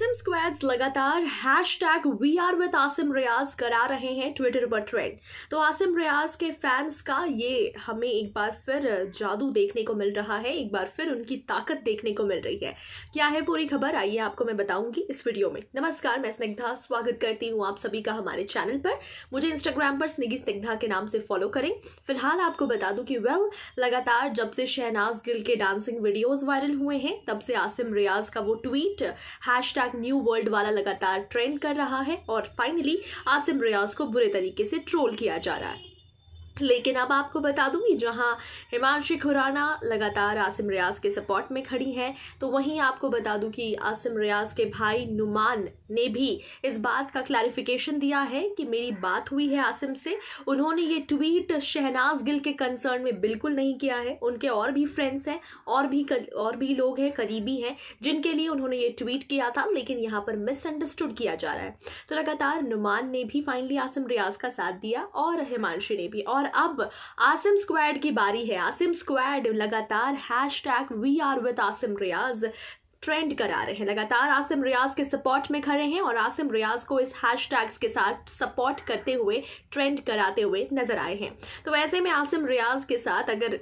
Asim squad लगातार hashtag we are with Asim Riaz करा रहे हैं ट्विटर पर ट्रेंड तो आसिम रियाज के फैंस का ये हमें एक बार फिर जादू देखने को मिल रहा है एक बार फिर उनकी ताकत देखने को मिल रही है क्या है पूरी खबर आइए आपको मैं बताऊंगी इस वीडियो में नमस्कार मैं स्निग्धा स्वागत करती हूँ आप सभी का हमारे चैनल पर मुझे इंस्टाग्राम पर स्निगी स्निग्धा के नाम से फॉलो करें फिलहाल आपको बता दूँ कि वेल लगातार जब से शहनाज गिल के डांसिंग वीडियोज वायरल हुए हैं तब से आसिम रियाज का वो tweet hashtag hashtag new world वाला लगातार ट्रेंड कर रहा है और फाइनली आसिम रियाज को बुरे तरीके से ट्रोल किया जा रहा है लेकिन अब आपको बता दूंगी जहां हिमांशी खुराना लगातार आसिम रियाज के सपोर्ट में खड़ी हैं तो वहीं आपको बता दूं कि आसिम रियाज के भाई नुमान ने भी इस बात का क्लैरिफिकेशन दिया है कि मेरी बात हुई है आसिम से उन्होंने ये ट्वीट शहनाज गिल के कंसर्न में बिल्कुल नहीं किया है उनके और भी फ्रेंड्स हैं और भी कर, और भी लोग हैं करीबी हैं जिनके लिए उन्होंने ये ट्वीट किया था लेकिन यहाँ पर मिसअंडरस्टूड किया जा रहा है तो लगातार नुमान ने भी फाइनली आसिम रियाज का साथ दिया और हिमांशी ने भी और अब आसिम स्क्वाड की बारी है आसिम स्क्वाड लगातार hashtag we are with Asim Riaz trend करा रहे हैं लगातार आसिम रियाज के सपोर्ट में खड़े हैं और आसिम रियाज को इस हैश टैग्स के साथ सपोर्ट करते हुए ट्रेंड कराते हुए नजर आए हैं तो वैसे में आसिम रियाज के साथ अगर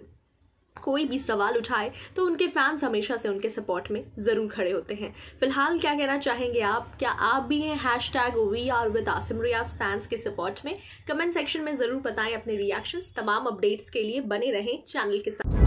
कोई भी सवाल उठाए तो उनके फैंस हमेशा से उनके सपोर्ट में ज़रूर खड़े होते हैं फिलहाल क्या कहना चाहेंगे आप क्या आप भी हैं hashtag we are with Asim Riaz fans के सपोर्ट में कमेंट सेक्शन में ज़रूर बताएं अपने रिएक्शंस तमाम अपडेट्स के लिए बने रहें चैनल के साथ